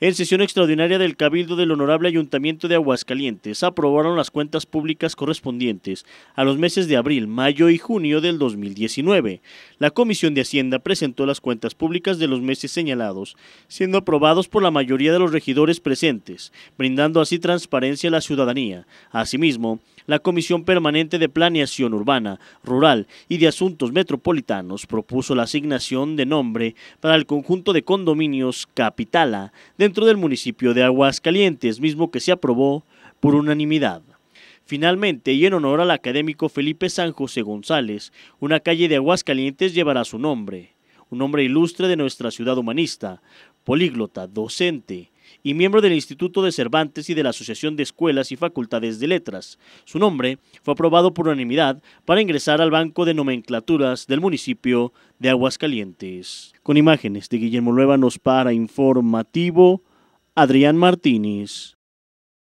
En sesión extraordinaria del Cabildo del Honorable Ayuntamiento de Aguascalientes, aprobaron las cuentas públicas correspondientes a los meses de abril, mayo y junio del 2019. La Comisión de Hacienda presentó las cuentas públicas de los meses señalados, siendo aprobados por la mayoría de los regidores presentes, brindando así transparencia a la ciudadanía. Asimismo, la Comisión Permanente de Planeación Urbana, Rural y de Asuntos Metropolitanos propuso la asignación de nombre para el conjunto de condominios Capitala de dentro del municipio de Aguascalientes, mismo que se aprobó por unanimidad. Finalmente, y en honor al académico Felipe San José González, una calle de Aguascalientes llevará su nombre, un hombre ilustre de nuestra ciudad humanista, políglota, docente, y miembro del Instituto de Cervantes y de la Asociación de Escuelas y Facultades de Letras. Su nombre fue aprobado por unanimidad para ingresar al Banco de Nomenclaturas del municipio de Aguascalientes. Con imágenes de Guillermo nos para Informativo, Adrián Martínez.